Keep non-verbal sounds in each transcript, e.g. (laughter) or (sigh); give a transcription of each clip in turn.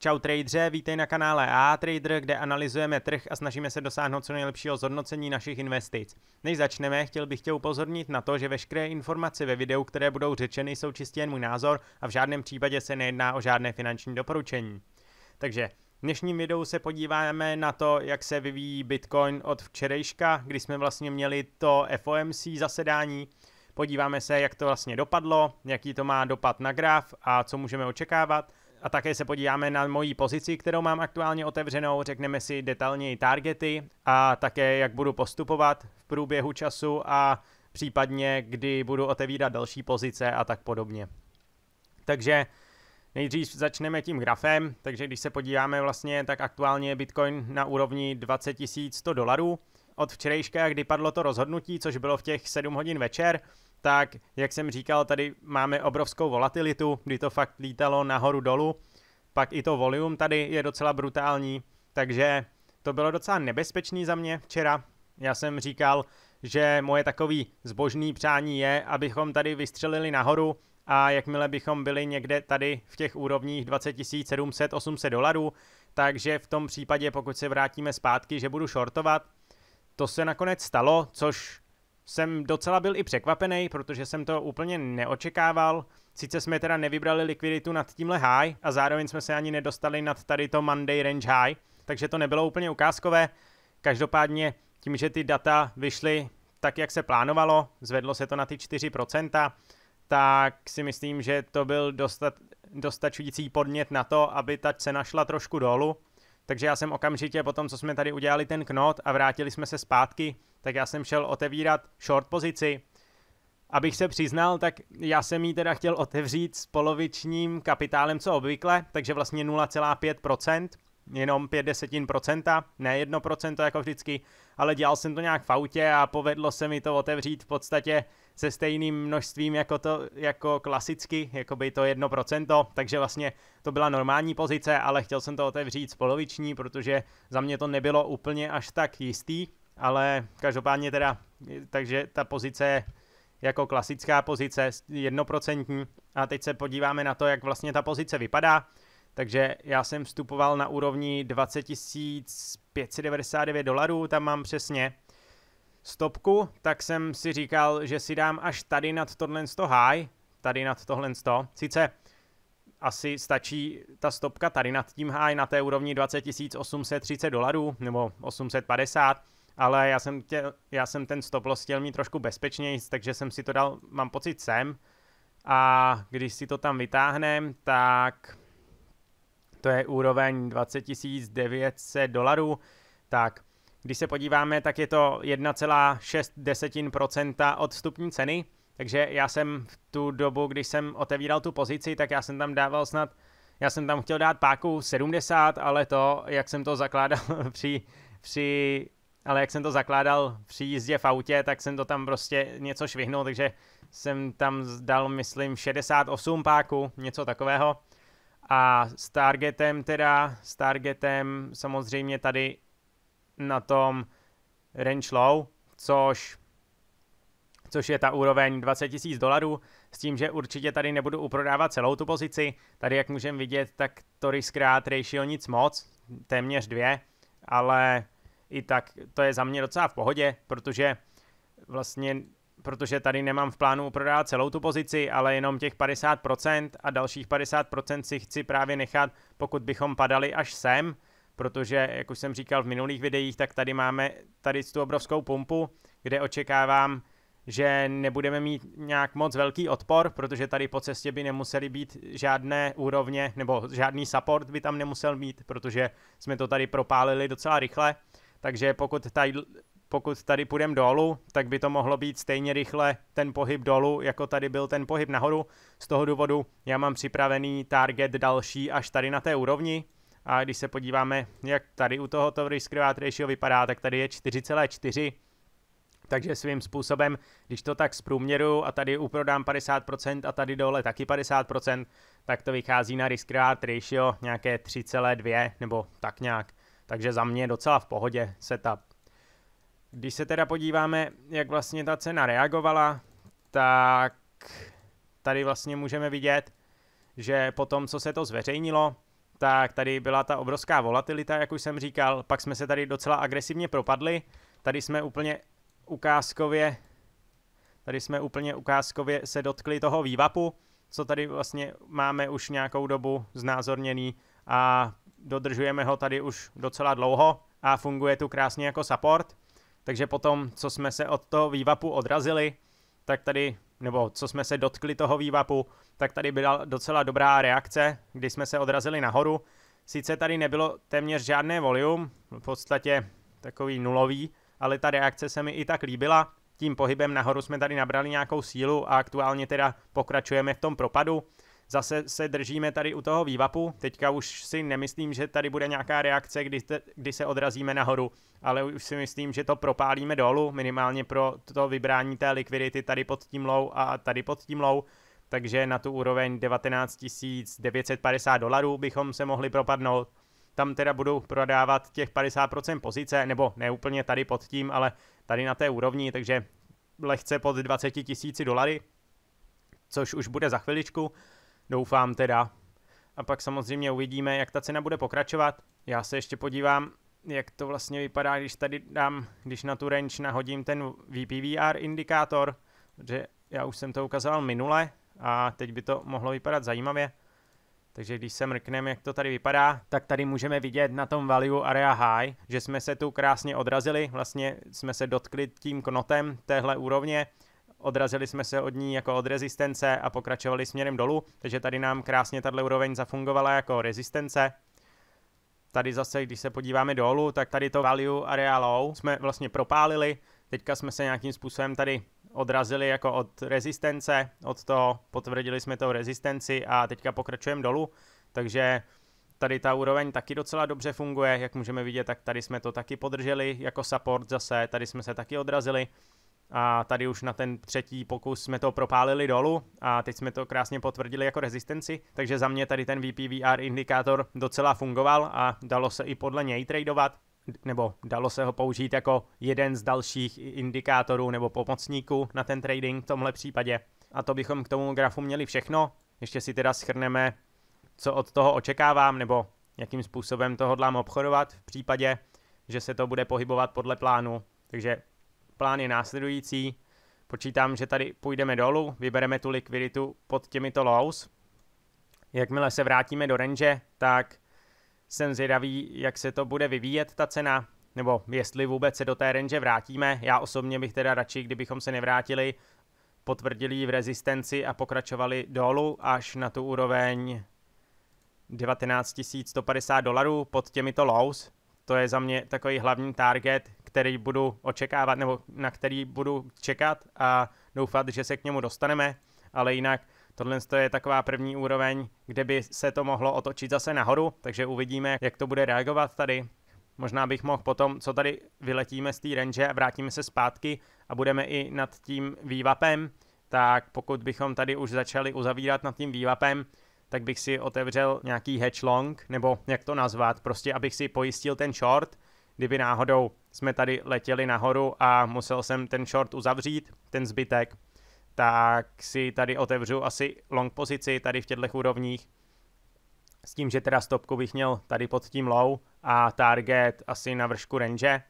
Čau tradere, vítej na kanále A Trader, kde analyzujeme trh a snažíme se dosáhnout co nejlepšího zhodnocení našich investic. Než začneme, chtěl bych tě upozornit na to, že veškeré informace ve videu, které budou řečeny, jsou čistě jen můj názor a v žádném případě se nejedná o žádné finanční doporučení. Takže v dnešním videu se podíváme na to, jak se vyvíjí Bitcoin od včerejška, kdy jsme vlastně měli to FOMC zasedání. Podíváme se, jak to vlastně dopadlo, jaký to má dopad na graf a co můžeme očekávat – a také se podíváme na moji pozici, kterou mám aktuálně otevřenou, řekneme si detailněji targety a také jak budu postupovat v průběhu času a případně kdy budu otevírat další pozice a tak podobně. Takže nejdřív začneme tím grafem, takže když se podíváme vlastně, tak aktuálně je Bitcoin na úrovni 20 100 dolarů, od včerejška, kdy padlo to rozhodnutí, což bylo v těch 7 hodin večer, tak jak jsem říkal, tady máme obrovskou volatilitu, kdy to fakt lítalo nahoru dolů, pak i to volume tady je docela brutální, takže to bylo docela nebezpečný za mě včera. Já jsem říkal, že moje takový zbožný přání je, abychom tady vystřelili nahoru a jakmile bychom byli někde tady v těch úrovních 20 700, 800 dolarů, takže v tom případě, pokud se vrátíme zpátky, že budu shortovat, to se nakonec stalo, což jsem docela byl i překvapený, protože jsem to úplně neočekával. Sice jsme teda nevybrali likviditu nad tímhle high a zároveň jsme se ani nedostali nad tady to Monday range high, takže to nebylo úplně ukázkové. Každopádně tím, že ty data vyšly tak, jak se plánovalo, zvedlo se to na ty 4%, tak si myslím, že to byl dostat, dostačující podnět na to, aby ta cena šla trošku dolů takže já jsem okamžitě po tom, co jsme tady udělali ten knot a vrátili jsme se zpátky, tak já jsem šel otevírat short pozici. Abych se přiznal, tak já jsem ji teda chtěl otevřít s polovičním kapitálem, co obvykle, takže vlastně 0,5%, jenom 5 desetin procenta, ne 1% jako vždycky, ale dělal jsem to nějak v autě a povedlo se mi to otevřít v podstatě se stejným množstvím jako, to, jako klasicky, jako by to 1%, takže vlastně to byla normální pozice, ale chtěl jsem to otevřít poloviční, protože za mě to nebylo úplně až tak jistý, ale každopádně teda, takže ta pozice je jako klasická pozice, jednoprocentní. A teď se podíváme na to, jak vlastně ta pozice vypadá. Takže já jsem vstupoval na úrovni 20 599 dolarů, tam mám přesně stopku, tak jsem si říkal, že si dám až tady nad tohle high, tady nad tohle 100. Sice asi stačí ta stopka tady nad tím high na té úrovni 20 830 dolarů nebo 850, ale já jsem, tě, já jsem ten stop loss chtěl mít trošku bezpečněji, takže jsem si to dal, mám pocit, sem. A když si to tam vytáhnem, tak to je úroveň 20 900 dolarů, tak když se podíváme, tak je to 1,6 desetin procenta od vstupní ceny, takže já jsem v tu dobu, když jsem otevíral tu pozici, tak já jsem tam dával snad, já jsem tam chtěl dát páku 70, ale to, jak jsem to zakládal (laughs) při, při ale jak jsem to zakládal při jízdě v autě, tak jsem to tam prostě něco švihnul, takže jsem tam dal, myslím, 68 páku, něco takového. A s targetem teda, s targetem samozřejmě tady na tom range low, což, což je ta úroveň 20 000 dolarů, s tím, že určitě tady nebudu uprodávat celou tu pozici. Tady, jak můžeme vidět, tak to risk ratio nic moc, téměř dvě, ale i tak to je za mě docela v pohodě, protože vlastně protože tady nemám v plánu prodávat celou tu pozici, ale jenom těch 50% a dalších 50% si chci právě nechat, pokud bychom padali až sem, protože, jak už jsem říkal v minulých videích, tak tady máme tady tu obrovskou pumpu, kde očekávám, že nebudeme mít nějak moc velký odpor, protože tady po cestě by nemuseli být žádné úrovně, nebo žádný support by tam nemusel mít, protože jsme to tady propálili docela rychle. Takže pokud tady, pokud tady půjdeme dolů, tak by to mohlo být stejně rychle ten pohyb dolů, jako tady byl ten pohyb nahoru. Z toho důvodu já mám připravený target další až tady na té úrovni, a když se podíváme, jak tady u tohoto risk reward ratio vypadá, tak tady je 4,4. Takže svým způsobem, když to tak zprůměru a tady uprodám 50% a tady dole taky 50%, tak to vychází na risk reward ratio nějaké 3,2 nebo tak nějak. Takže za mě docela v pohodě setup. Když se teda podíváme, jak vlastně ta cena reagovala, tak tady vlastně můžeme vidět, že po tom, co se to zveřejnilo, tak tady byla ta obrovská volatilita, jak už jsem říkal, pak jsme se tady docela agresivně propadli, tady jsme úplně ukázkově, tady jsme úplně ukázkově se dotkli toho vývapu, co tady vlastně máme už nějakou dobu znázorněný a dodržujeme ho tady už docela dlouho a funguje tu krásně jako support. Takže potom, co jsme se od toho vývapu odrazili, tak tady, nebo co jsme se dotkli toho vývapu, tak tady byla docela dobrá reakce, když jsme se odrazili nahoru. Sice tady nebylo téměř žádné volium, v podstatě takový nulový, ale ta reakce se mi i tak líbila. Tím pohybem nahoru jsme tady nabrali nějakou sílu a aktuálně teda pokračujeme v tom propadu. Zase se držíme tady u toho vývapu, teďka už si nemyslím, že tady bude nějaká reakce, kdy, te, kdy se odrazíme nahoru, ale už si myslím, že to propálíme dolů, minimálně pro to vybrání té likvidity tady pod tím low a tady pod tím low takže na tu úroveň 19 950 dolarů bychom se mohli propadnout. Tam teda budou prodávat těch 50% pozice, nebo ne úplně tady pod tím, ale tady na té úrovni, takže lehce pod 20 tisíci dolary, což už bude za chviličku, doufám teda. A pak samozřejmě uvidíme, jak ta cena bude pokračovat. Já se ještě podívám, jak to vlastně vypadá, když tady dám, když na tu range nahodím ten VPVR indikátor, že já už jsem to ukazoval minule, a teď by to mohlo vypadat zajímavě. Takže když se mrkneme, jak to tady vypadá, tak tady můžeme vidět na tom value area high, že jsme se tu krásně odrazili, vlastně jsme se dotkli tím knotem téhle úrovně, odrazili jsme se od ní jako od rezistence a pokračovali směrem dolů, takže tady nám krásně tato úroveň zafungovala jako rezistence. Tady zase, když se podíváme dolů, tak tady to value area low jsme vlastně propálili, teďka jsme se nějakým způsobem tady odrazili jako od rezistence, od toho potvrdili jsme tou rezistenci a teďka pokračujeme dolů, takže tady ta úroveň taky docela dobře funguje, jak můžeme vidět, tak tady jsme to taky podrželi jako support zase, tady jsme se taky odrazili a tady už na ten třetí pokus jsme to propálili dolů a teď jsme to krásně potvrdili jako rezistenci, takže za mě tady ten VPVR indikátor docela fungoval a dalo se i podle něj tradovat nebo dalo se ho použít jako jeden z dalších indikátorů nebo pomocníků na ten trading v tomhle případě. A to bychom k tomu grafu měli všechno. Ještě si teda schrneme, co od toho očekávám, nebo jakým způsobem to hodlám obchodovat v případě, že se to bude pohybovat podle plánu. Takže plán je následující. Počítám, že tady půjdeme dolů, vybereme tu likviditu pod těmito lows. Jakmile se vrátíme do range, tak jsem zvědavý, jak se to bude vyvíjet ta cena, nebo jestli vůbec se do té range vrátíme. Já osobně bych teda radši, kdybychom se nevrátili, potvrdili v rezistenci a pokračovali dolů až na tu úroveň 19 150 dolarů pod těmito lows. To je za mě takový hlavní target, který budu očekávat, nebo na který budu čekat a doufat, že se k němu dostaneme, ale jinak Tohle je taková první úroveň, kde by se to mohlo otočit zase nahoru, takže uvidíme, jak to bude reagovat tady. Možná bych mohl potom, co tady vyletíme z té range a vrátíme se zpátky a budeme i nad tím vývapem, tak pokud bychom tady už začali uzavírat nad tím vývapem, tak bych si otevřel nějaký hedge long, nebo jak to nazvat, prostě abych si pojistil ten short, kdyby náhodou jsme tady letěli nahoru a musel jsem ten short uzavřít, ten zbytek, tak si tady otevřu asi long pozici tady v těchto úrovních. S tím, že teda stopku bych měl tady pod tím low a target asi na vršku range.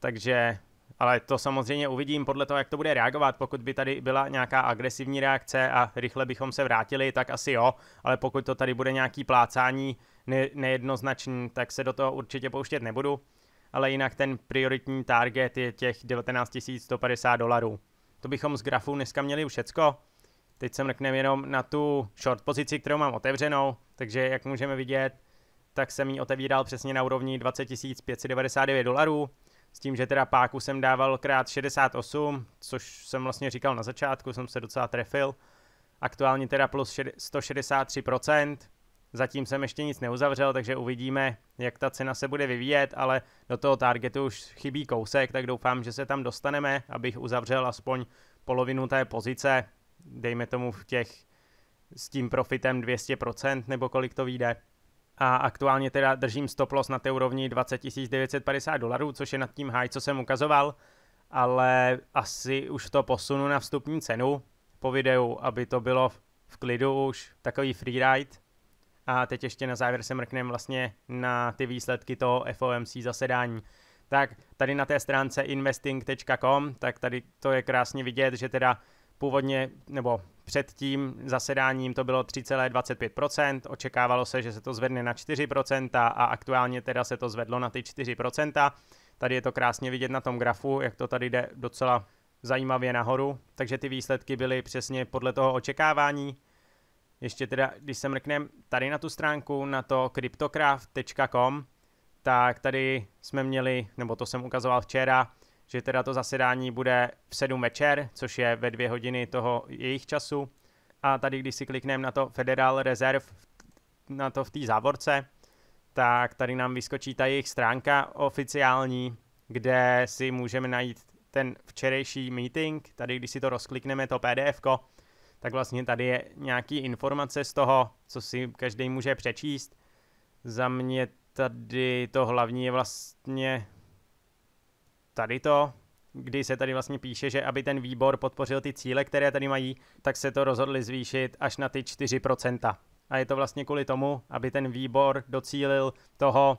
Takže, ale to samozřejmě uvidím podle toho, jak to bude reagovat. Pokud by tady byla nějaká agresivní reakce a rychle bychom se vrátili, tak asi jo. Ale pokud to tady bude nějaký plácání ne- nejednoznačný, tak se do toho určitě pouštět nebudu. Ale jinak ten prioritní target je těch 19 150 dolarů. To bychom z grafu dneska měli už všecko. Teď se mrkneme jenom na tu short pozici, kterou mám otevřenou, takže jak můžeme vidět, tak jsem ji otevíral přesně na úrovni 20 599 dolarů, s tím, že teda páku jsem dával krát 68, což jsem vlastně říkal na začátku, jsem se docela trefil. Aktuálně teda plus 163%, Zatím jsem ještě nic neuzavřel, takže uvidíme, jak ta cena se bude vyvíjet, ale do toho targetu už chybí kousek, tak doufám, že se tam dostaneme, abych uzavřel aspoň polovinu té pozice, dejme tomu v těch s tím profitem 200% nebo kolik to vyjde. A aktuálně teda držím stop loss na té úrovni 20 950 dolarů, což je nad tím high, co jsem ukazoval, ale asi už to posunu na vstupní cenu po videu, aby to bylo v klidu už takový freeride. A teď ještě na závěr se mrkneme vlastně na ty výsledky toho FOMC zasedání. Tak tady na té stránce investing.com, tak tady to je krásně vidět, že teda původně nebo před tím zasedáním to bylo 3,25%, očekávalo se, že se to zvedne na 4% a aktuálně teda se to zvedlo na ty 4%. Tady je to krásně vidět na tom grafu, jak to tady jde docela zajímavě nahoru, takže ty výsledky byly přesně podle toho očekávání ještě teda, když se mrknem tady na tu stránku, na to cryptocraft.com, tak tady jsme měli, nebo to jsem ukazoval včera, že teda to zasedání bude v 7 večer, což je ve dvě hodiny toho jejich času. A tady, když si klikneme na to Federal Reserve, na to v té závorce, tak tady nám vyskočí ta jejich stránka oficiální, kde si můžeme najít ten včerejší meeting. Tady, když si to rozklikneme, to pdf tak vlastně tady je nějaký informace z toho, co si každý může přečíst. Za mě tady to hlavní je vlastně tady to, kdy se tady vlastně píše, že aby ten výbor podpořil ty cíle, které tady mají, tak se to rozhodli zvýšit až na ty 4%. A je to vlastně kvůli tomu, aby ten výbor docílil toho,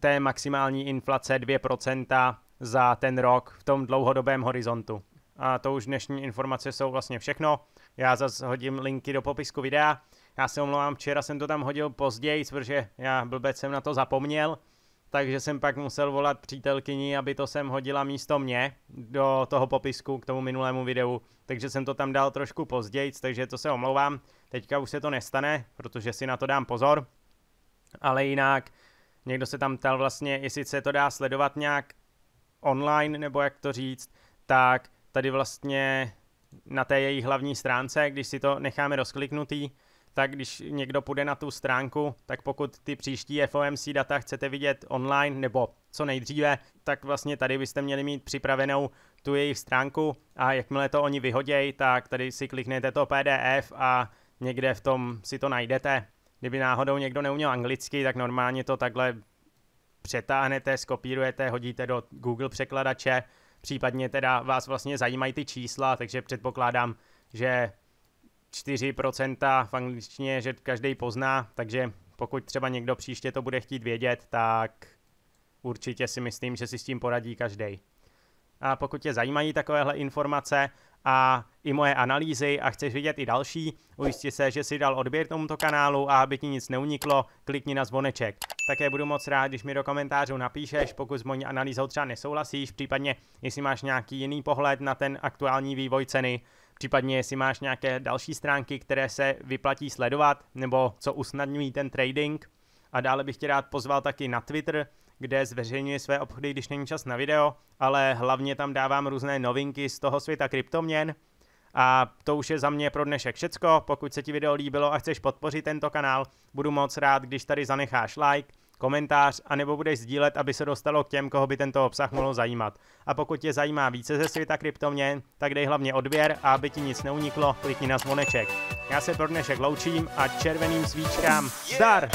té maximální inflace 2% za ten rok v tom dlouhodobém horizontu. A to už dnešní informace jsou vlastně všechno. Já zase hodím linky do popisku videa. Já se omlouvám, včera jsem to tam hodil později, protože já blbec jsem na to zapomněl. Takže jsem pak musel volat přítelkyni, aby to sem hodila místo mě do toho popisku k tomu minulému videu. Takže jsem to tam dal trošku později, takže to se omlouvám. Teďka už se to nestane, protože si na to dám pozor. Ale jinak, někdo se tam ptal vlastně, jestli se to dá sledovat nějak online, nebo jak to říct, tak tady vlastně na té její hlavní stránce, když si to necháme rozkliknutý, tak když někdo půjde na tu stránku, tak pokud ty příští FOMC data chcete vidět online nebo co nejdříve, tak vlastně tady byste měli mít připravenou tu jejich stránku a jakmile to oni vyhodějí, tak tady si kliknete to PDF a někde v tom si to najdete. Kdyby náhodou někdo neuměl anglicky, tak normálně to takhle přetáhnete, skopírujete, hodíte do Google překladače Případně teda vás vlastně zajímají ty čísla, takže předpokládám, že 4% v angličtině, že každý pozná, takže pokud třeba někdo příště to bude chtít vědět, tak určitě si myslím, že si s tím poradí každý. A pokud tě zajímají takovéhle informace, a i moje analýzy a chceš vidět i další, ujisti se, že si dal odběr tomuto kanálu a aby ti nic neuniklo, klikni na zvoneček. Také budu moc rád, když mi do komentářů napíšeš, pokud s mojí analýzou třeba nesouhlasíš, případně jestli máš nějaký jiný pohled na ten aktuální vývoj ceny, případně jestli máš nějaké další stránky, které se vyplatí sledovat, nebo co usnadňují ten trading. A dále bych tě rád pozval taky na Twitter, kde zveřejňuji své obchody, když není čas na video, ale hlavně tam dávám různé novinky z toho světa kryptoměn. A to už je za mě pro dnešek všecko. Pokud se ti video líbilo a chceš podpořit tento kanál, budu moc rád, když tady zanecháš like, komentář, anebo budeš sdílet, aby se dostalo k těm, koho by tento obsah mohl zajímat. A pokud tě zajímá více ze světa kryptoměn, tak dej hlavně odběr a aby ti nic neuniklo, klikni na zvoneček. Já se pro dnešek loučím a červeným svíčkám zdar!